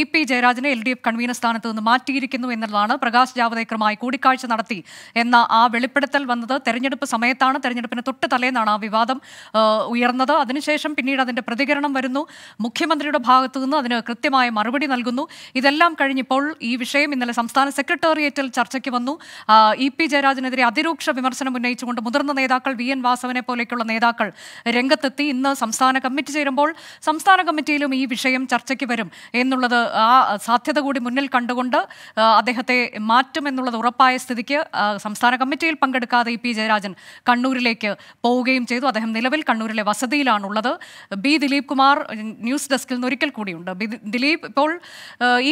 E P ജയരാജനെ L D F convener സ്ഥാനത്ത് നിന്ന് മാറ്റിയിരിക്കുന്നു എന്നുള്ളതാണ് പ്രകാശ് ജാവദേക്കറുമായി കൂടിക്കാഴ്ച നടത്തി എന്ന ആ വെളിപ്പെടുത്തൽ വന്നത് തെരഞ്ഞെടുപ്പ് സമയത്താണ് തെരഞ്ഞെടുപ്പിന് തൊട്ട് തലേന്നാണ് ആ വിവാദം ഉയർന്നത് അതിനുശേഷം പിന്നീട് അതിന്റെ പ്രതികരണം വരുന്നു മുഖ്യമന്ത്രിയുടെ ഭാഗത്തു നിന്ന് അതിന് കൃത്യമായ മറുപടി നൽകുന്നു ഇതെല്ലാം കഴിഞ്ഞിപ്പോൾ ഈ വിഷയം ഇന്നലെ സംസ്ഥാന സെക്രട്ടേറിയറ്റിൽ ചർച്ചയ്ക്ക് വന്നു ഇ പി ജയരാജനെതിരെ അതിരൂക്ഷ വിമർശനം ഉന്നയിച്ചുകൊണ്ട് മുതിർന്ന നേതാക്കൾ വി എൻ വാസവനെ പോലെയുള്ള നേതാക്കൾ രംഗത്തെത്തി ഇന്ന് സംസ്ഥാന കമ്മിറ്റി ചേരുമ്പോൾ സംസ്ഥാന കമ്മിറ്റിയിലും ഈ വിഷയം ചർച്ചയ്ക്ക് വരും എന്നുള്ളത് ആ സാധ്യത കൂടി മുന്നിൽ കണ്ടുകൊണ്ട് അദ്ദേഹത്തെ മാറ്റുമെന്നുള്ളത് ഉറപ്പായ സ്ഥിതിക്ക് സംസ്ഥാന കമ്മിറ്റിയിൽ പങ്കെടുക്കാതെ ഇ പി ജയരാജൻ കണ്ണൂരിലേക്ക് പോവുകയും ചെയ്തു അദ്ദേഹം നിലവിൽ കണ്ണൂരിലെ വസതിയിലാണുള്ളത് ബി ദിലീപ് കുമാർ ന്യൂസ് ഡെസ്കിൽ നിന്ന് ഒരിക്കൽ കൂടിയുണ്ട് ദിലീപ് ഇപ്പോൾ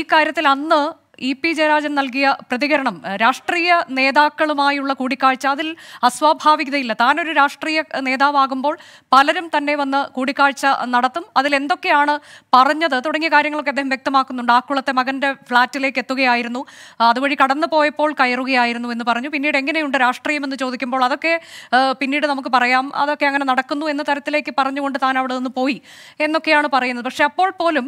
ഈ കാര്യത്തിൽ അന്ന് ഇ പി ജയരാജൻ നൽകിയ പ്രതികരണം രാഷ്ട്രീയ നേതാക്കളുമായുള്ള കൂടിക്കാഴ്ച അതിൽ അസ്വാഭാവികതയില്ല താനൊരു രാഷ്ട്രീയ നേതാവാകുമ്പോൾ പലരും തന്നെ വന്ന് കൂടിക്കാഴ്ച നടത്തും അതിൽ എന്തൊക്കെയാണ് പറഞ്ഞത് തുടങ്ങിയ കാര്യങ്ങളൊക്കെ അദ്ദേഹം വ്യക്തമാക്കുന്നുണ്ട് ആക്കുളത്തെ മകന്റെ ഫ്ളാറ്റിലേക്ക് എത്തുകയായിരുന്നു അതുവഴി കടന്നു പോയപ്പോൾ കയറുകയായിരുന്നു എന്ന് പറഞ്ഞു പിന്നീട് എങ്ങനെയുണ്ട് രാഷ്ട്രീയം എന്ന് ചോദിക്കുമ്പോൾ അതൊക്കെ പിന്നീട് നമുക്ക് പറയാം അതൊക്കെ അങ്ങനെ നടക്കുന്നു എന്ന തരത്തിലേക്ക് പറഞ്ഞുകൊണ്ട് താൻ അവിടെ നിന്ന് പോയി എന്നൊക്കെയാണ് പറയുന്നത് പക്ഷെ അപ്പോൾ പോലും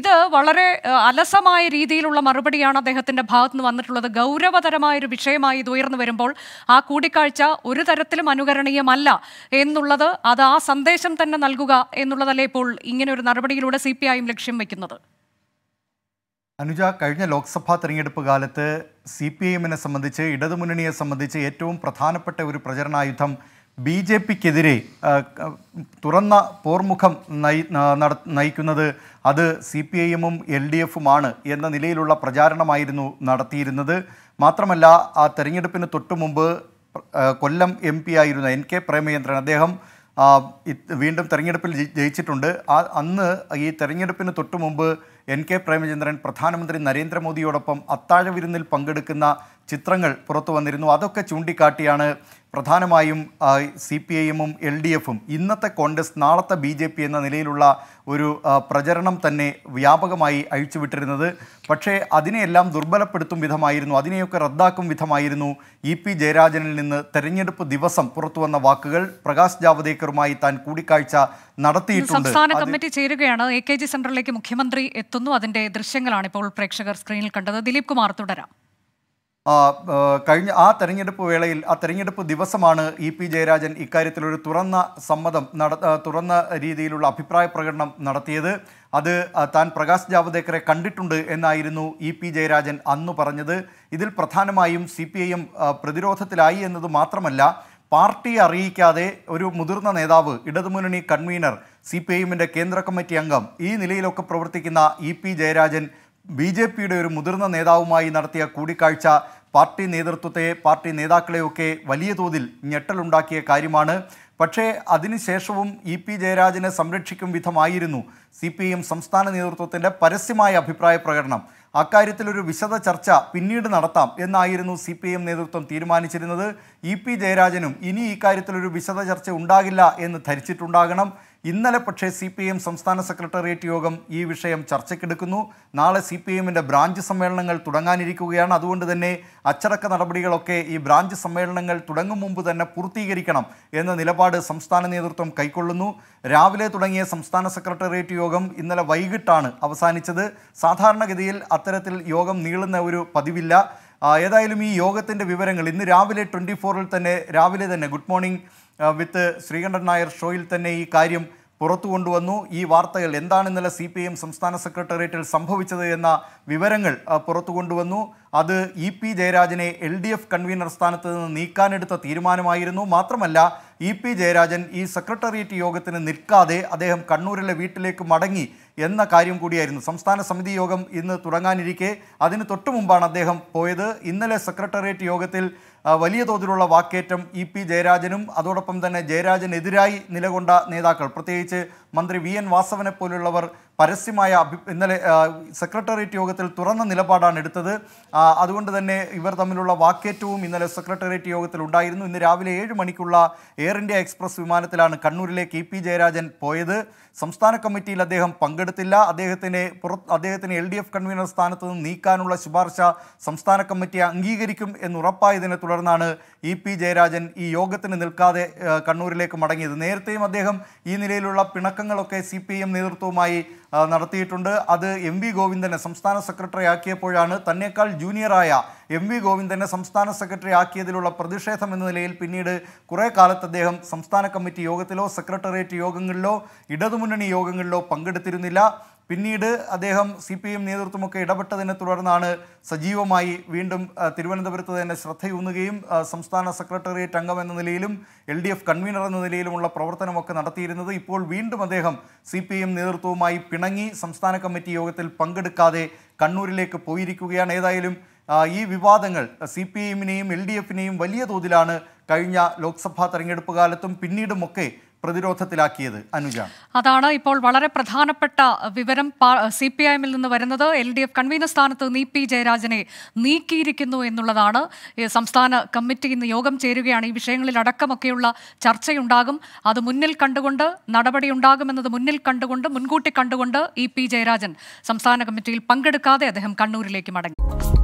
ഇത് വളരെ അലസമായ രീതിയിലുള്ള മറുപടി നടപടിയാണ് അദ്ദേഹത്തിന്റെ ഭാഗത്ത് നിന്ന് വന്നിട്ടുള്ളത് ഗൗരവതരമായ ഒരു വിഷയമായി ഇത് ഉയർന്നു വരുമ്പോൾ ആ കൂടിക്കാഴ്ച ഒരു തരത്തിലും അനുകരണീയമല്ല എന്നുള്ളത് അത് ആ സന്ദേശം തന്നെ നൽകുക എന്നുള്ളതല്ലേ ഇപ്പോൾ ഇങ്ങനെ ഒരു നടപടിയിലൂടെ സി പി ഐയും ലക്ഷ്യം വയ്ക്കുന്നത് അനുജ കഴിഞ്ഞ ലോക്സഭാ തെരഞ്ഞെടുപ്പ് കാലത്ത് സി പി ഐ എമ്മിനെ സംബന്ധിച്ച് ഇടതുമുന്നണിയെ സംബന്ധിച്ച് ഏറ്റവും പ്രധാനപ്പെട്ട ഒരു പ്രചരണായുധം ബി ജെ പിക്കെതിരെ തുറന്ന പോർമുഖം നയി നയിക്കുന്നത് അത് സി പി ഐഎമ്മും എൽ ഡി എഫുമാണ് എന്ന നിലയിലുള്ള പ്രചാരണമായിരുന്നു നടത്തിയിരുന്നത് മാത്രമല്ല ആ തെരഞ്ഞെടുപ്പിന് തൊട്ടു മുമ്പ് കൊല്ലം എം പി ആയിരുന്ന എൻ കെ പ്രേമചന്ദ്രൻ അദ്ദേഹം വീണ്ടും തെരഞ്ഞെടുപ്പിൽ ജയിച്ചിട്ടുണ്ട് ആ അന്ന് ഈ തെരഞ്ഞെടുപ്പിന് തൊട്ടു മുമ്പ് എൻ കെ പ്രേമചന്ദ്രൻ പ്രധാനമന്ത്രി നരേന്ദ്രമോദിയോടൊപ്പം അത്താഴ വിരുന്നിൽ പങ്കെടുക്കുന്ന ചിത്രങ്ങൾ പുറത്തു വന്നിരുന്നു അതൊക്കെ ചൂണ്ടിക്കാട്ടിയാണ് പ്രധാനമായും സി പി ഐഎമ്മും എൽ ഡി എഫും ഇന്നത്തെ കോൺഗ്രസ് നാളത്തെ ബി ജെ പി എന്ന നിലയിലുള്ള ഒരു പ്രചരണം തന്നെ വ്യാപകമായി അഴിച്ചുവിട്ടിരുന്നത് പക്ഷേ അതിനെയെല്ലാം ദുർബലപ്പെടുത്തും വിധമായിരുന്നു അതിനെയൊക്കെ റദ്ദാക്കും വിധമായിരുന്നു ഇ പി ജയരാജനിൽ നിന്ന് തെരഞ്ഞെടുപ്പ് ദിവസം പുറത്തു വന്ന വാക്കുകൾ പ്രകാശ് ജാവദേക്കറുമായി താൻ കൂടിക്കാഴ്ച നടത്തിയിട്ടുണ്ട് സംസ്ഥാന കമ്മിറ്റി ചേരുകയാണ് എ കെ ജി സെന്ററിലേക്ക് മുഖ്യമന്ത്രി എത്തുന്നു അതിൻ്റെ ദൃശ്യങ്ങളാണ് ഇപ്പോൾ പ്രേക്ഷകർ സ്ക്രീനിൽ കണ്ടത് ദിലീപ് കുമാർ തുടരാം കഴിഞ്ഞ ആ തെരഞ്ഞെടുപ്പ് വേളയിൽ ആ തെരഞ്ഞെടുപ്പ് ദിവസമാണ് ഇ പി ജയരാജൻ ഇക്കാര്യത്തിലൊരു തുറന്ന സമ്മതം നട തുറന്ന രീതിയിലുള്ള അഭിപ്രായ പ്രകടനം നടത്തിയത് അത് താൻ പ്രകാശ് ജാവദേക്കറെ കണ്ടിട്ടുണ്ട് എന്നായിരുന്നു ഇ പി ജയരാജൻ അന്ന് പറഞ്ഞത് ഇതിൽ പ്രധാനമായും സി പി ഐ പ്രതിരോധത്തിലായി എന്നത് മാത്രമല്ല പാർട്ടിയെ അറിയിക്കാതെ ഒരു മുതിർന്ന നേതാവ് ഇടതുമുന്നണി കൺവീനർ സി പി ഐഎമ്മിൻ്റെ കേന്ദ്ര കമ്മിറ്റി അംഗം ഈ നിലയിലൊക്കെ പ്രവർത്തിക്കുന്ന E P Jayarajan B J പിയുടെ ഒരു മുതിർന്ന നേതാവുമായി നടത്തിയ കൂടിക്കാഴ്ച പാർട്ടി നേതൃത്വത്തെ പാർട്ടി നേതാക്കളെയൊക്കെ വലിയ തോതിൽ ഞെട്ടലുണ്ടാക്കിയ കാര്യമാണ് പക്ഷേ അതിനുശേഷവും ഇ പി ജയരാജനെ സംരക്ഷിക്കും വിധമായിരുന്നു സി പി എം സംസ്ഥാന നേതൃത്വത്തിൻ്റെ പരസ്യമായ അഭിപ്രായ പ്രകടനം അക്കാര്യത്തിലൊരു വിശദ ചർച്ച പിന്നീട് നടത്താം എന്നായിരുന്നു സി പി എം നേതൃത്വം തീരുമാനിച്ചിരുന്നത് ഇ പി ജയരാജനും ഇനി ഇക്കാര്യത്തിലൊരു വിശദ ചർച്ച ഉണ്ടാകില്ല എന്ന് ധരിച്ചിട്ടുണ്ടാകണം ഇന്നലെ പക്ഷേ സി പി എം സംസ്ഥാന സെക്രട്ടേറിയറ്റ് യോഗം ഈ വിഷയം ചർച്ചയ്ക്കെടുക്കുന്നു നാളെ സി പി എമ്മിൻ്റെ ബ്രാഞ്ച് സമ്മേളനങ്ങൾ തുടങ്ങാനിരിക്കുകയാണ് അതുകൊണ്ട് തന്നെ അച്ചടക്ക നടപടികളൊക്കെ ഈ ബ്രാഞ്ച് സമ്മേളനങ്ങൾ തുടങ്ങും മുമ്പ് തന്നെ പൂർത്തീകരിക്കണം എന്ന നിലപാട് സംസ്ഥാന നേതൃത്വം കൈക്കൊള്ളുന്നു രാവിലെ തുടങ്ങിയ സംസ്ഥാന സെക്രട്ടേറിയറ്റ് യോഗം ഇന്നലെ വൈകിട്ടാണ് അവസാനിച്ചത് സാധാരണഗതിയിൽ അത്തരത്തിൽ യോഗം നീളുന്ന ഒരു പതിവില്ല ഏതായാലും ഈ യോഗത്തിൻ്റെ വിവരങ്ങൾ ഇന്ന് രാവിലെ ട്വൻറ്റി ഫോറിൽ തന്നെ രാവിലെ തന്നെ good morning with Sreekandan Nair ഷോയിൽ തന്നെ ഈ കാര്യം പുറത്തു കൊണ്ടുവന്നു ഈ വാർത്തകൾ എന്താണ് ഇന്നലെ സി പി എം സംസ്ഥാന സെക്രട്ടേറിയറ്റിൽ സംഭവിച്ചത് എന്ന വിവരങ്ങൾ പുറത്തു കൊണ്ടുവന്നു അത് ഇ പി ജയരാജനെ എൽ ഡി എഫ് കൺവീനർ സ്ഥാനത്ത് നിന്ന് നീക്കാനെടുത്ത തീരുമാനമായിരുന്നു മാത്രമല്ല ഇ പി ജയരാജൻ ഈ സെക്രട്ടേറിയറ്റ് യോഗത്തിന് നിൽക്കാതെ അദ്ദേഹം കണ്ണൂരിലെ വീട്ടിലേക്ക് മടങ്ങി എന്ന കാര്യം കൂടിയായിരുന്നു സംസ്ഥാന സമിതി യോഗം ഇന്ന് തുടങ്ങാനിരിക്കെ അതിന് തൊട്ടു മുമ്പാണ് അദ്ദേഹം പോയത് ഇന്നലെ സെക്രട്ടേറിയറ്റ് യോഗത്തിൽ വലിയ തോതിലുള്ള വാക്കേറ്റം ഇ പി ജയരാജനും അതോടൊപ്പം തന്നെ ജയരാജനെതിരായി നിലകൊണ്ട നേതാക്കൾ പ്രത്യേകിച്ച് മന്ത്രി വി എൻ വാസവനെ പോലുള്ളവർ പരസ്യമായ ഇന്നലെ സെക്രട്ടേറിയറ്റ് യോഗത്തിൽ തുറന്ന നിലപാടാണ് എടുത്തത് അതുകൊണ്ട് തന്നെ ഇവർ തമ്മിലുള്ള വാക്കേറ്റവും ഇന്നലെ സെക്രട്ടേറിയറ്റ് യോഗത്തിൽ ഉണ്ടായിരുന്നു ഇന്ന് രാവിലെ ഏഴ് മണിക്കുള്ള എയർ ഇന്ത്യ എക്സ്പ്രസ് വിമാനത്തിലാണ് കണ്ണൂരിലെ കെ പി ജയരാജൻ പോയത് സംസ്ഥാന കമ്മിറ്റിയിൽ അദ്ദേഹം പങ്കെടുത്തില്ല അദ്ദേഹത്തിനെ പുറത്ത് അദ്ദേഹത്തിന് എൽ ഡി എഫ് കൺവീനർ സ്ഥാനത്ത് നിന്ന് നീക്കാനുള്ള ശുപാർശ സംസ്ഥാന കമ്മിറ്റി അംഗീകരിക്കും എന്നുറപ്പായതിനെ തുടർന്നാണ് ഇ പി ജയരാജൻ ഈ യോഗത്തിന് നിൽക്കാതെ കണ്ണൂരിലേക്ക് മടങ്ങിയത് നേരത്തെയും അദ്ദേഹം ഈ നിലയിലുള്ള പിണക്കങ്ങളൊക്കെ സി പി എം നേതൃത്വവുമായി നടത്തിയിട്ടുണ്ട് അത് എം വി ഗോവിന്ദനെ സംസ്ഥാന സെക്രട്ടറി ആക്കിയപ്പോഴാണ് തന്നെക്കാൾ ജൂനിയറായ എം വി ഗോവിന്ദനെ സംസ്ഥാന സെക്രട്ടറി ആക്കിയതിലുള്ള പ്രതിഷേധം എന്ന നിലയിൽ പിന്നീട് കുറേ കാലത്ത് അദ്ദേഹം സംസ്ഥാന കമ്മിറ്റി യോഗത്തിലോ സെക്രട്ടേറിയറ്റ് യോഗങ്ങളിലോ ഇടതുമുന്നണി യോഗങ്ങളിലോ പങ്കെടുത്തിരുന്നില്ല പിന്നീട് അദ്ദേഹം സി പി എം നേതൃത്വമൊക്കെ ഇടപെട്ടതിനെ തുടർന്നാണ് സജീവമായി വീണ്ടും തിരുവനന്തപുരത്ത് തന്നെ ശ്രദ്ധയൂന്നുകയും സംസ്ഥാന സെക്രട്ടേറിയറ്റ് അംഗം എന്ന നിലയിലും എൽ ഡി എഫ് കൺവീനർ എന്ന നിലയിലുമുള്ള പ്രവർത്തനമൊക്കെ നടത്തിയിരുന്നത് ഇപ്പോൾ വീണ്ടും അദ്ദേഹം സി പി എം നേതൃത്വവുമായി പിണങ്ങി സംസ്ഥാന കമ്മിറ്റി യോഗത്തിൽ പങ്കെടുക്കാതെ കണ്ണൂരിലേക്ക് പോയിരിക്കുകയാണ് ഏതായാലും ഈ വിവാദങ്ങൾ സി പി എമ്മിനെയും എൽ ഡി എഫിനെയും വലിയ തോതിലാണ് കഴിഞ്ഞ ലോക്സഭാ തെരഞ്ഞെടുപ്പ് കാലത്തും പിന്നീടുമൊക്കെ പ്രതിരോധത്തിലാക്കിയത് അനുജ അതാണ് ഇപ്പോൾ വളരെ പ്രധാനപ്പെട്ട വിവരം സി പി ഐ എമ്മിൽ നിന്ന് വരുന്നത് എൽ ഡി എഫ് കൺവീനർ സ്ഥാനത്ത് നീ പി ജയരാജനെ നീക്കിയിരിക്കുന്നു എന്നുള്ളതാണ് സംസ്ഥാന കമ്മിറ്റി ഇന്ന് യോഗം ചേരുകയാണ് ഈ വിഷയങ്ങളിൽ അടക്കമൊക്കെയുള്ള ചർച്ചയുണ്ടാകും അത് മുന്നിൽ കണ്ടുകൊണ്ട് നടപടി ഉണ്ടാകുമെന്നത് മുന്നിൽ കണ്ടുകൊണ്ട് മുൻകൂട്ടി കണ്ടുകൊണ്ട് ഇ പി ജയരാജൻ സംസ്ഥാന കമ്മിറ്റിയിൽ പങ്കെടുക്കാതെ അദ്ദേഹം കണ്ണൂരിലേക്ക് മടങ്ങി